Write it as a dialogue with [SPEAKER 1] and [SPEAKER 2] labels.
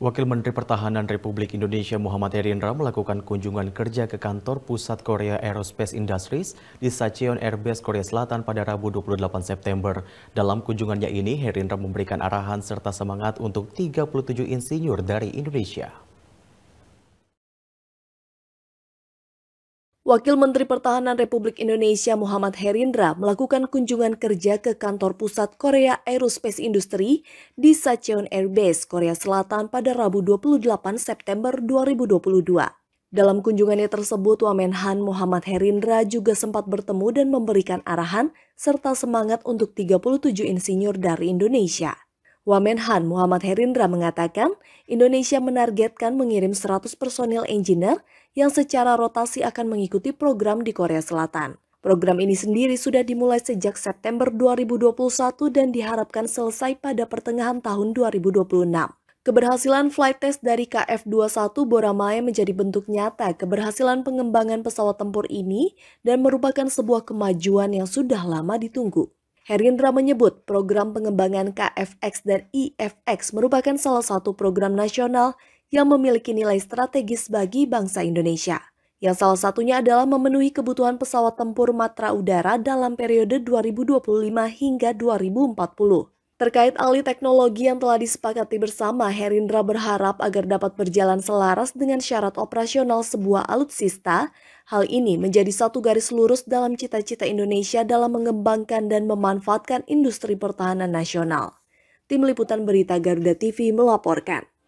[SPEAKER 1] Wakil Menteri Pertahanan Republik Indonesia Muhammad Herindra melakukan kunjungan kerja ke kantor Pusat Korea Aerospace Industries di Sacheon Airbase Korea Selatan pada Rabu 28 September. Dalam kunjungannya ini, Herindra memberikan arahan serta semangat untuk 37 insinyur dari Indonesia.
[SPEAKER 2] Wakil Menteri Pertahanan Republik Indonesia Muhammad Herindra melakukan kunjungan kerja ke kantor pusat Korea Aerospace Industry di Sacheon Airbase, Korea Selatan pada Rabu 28 September 2022. Dalam kunjungannya tersebut, Wamenhan Muhammad Herindra juga sempat bertemu dan memberikan arahan serta semangat untuk 37 insinyur dari Indonesia. Wamenhan Muhammad Herindra mengatakan, Indonesia menargetkan mengirim 100 personil engineer yang secara rotasi akan mengikuti program di Korea Selatan. Program ini sendiri sudah dimulai sejak September 2021 dan diharapkan selesai pada pertengahan tahun 2026. Keberhasilan flight test dari KF-21 Boramae menjadi bentuk nyata keberhasilan pengembangan pesawat tempur ini dan merupakan sebuah kemajuan yang sudah lama ditunggu. Herindra menyebut program pengembangan KFX dan IFX merupakan salah satu program nasional yang memiliki nilai strategis bagi bangsa Indonesia. Yang salah satunya adalah memenuhi kebutuhan pesawat tempur matra udara dalam periode 2025 hingga 2040. Terkait alih teknologi yang telah disepakati bersama, Herindra berharap agar dapat berjalan selaras dengan syarat operasional sebuah alutsista. Hal ini menjadi satu garis lurus dalam cita-cita Indonesia dalam mengembangkan dan memanfaatkan industri pertahanan nasional. Tim Liputan Berita Garuda TV melaporkan.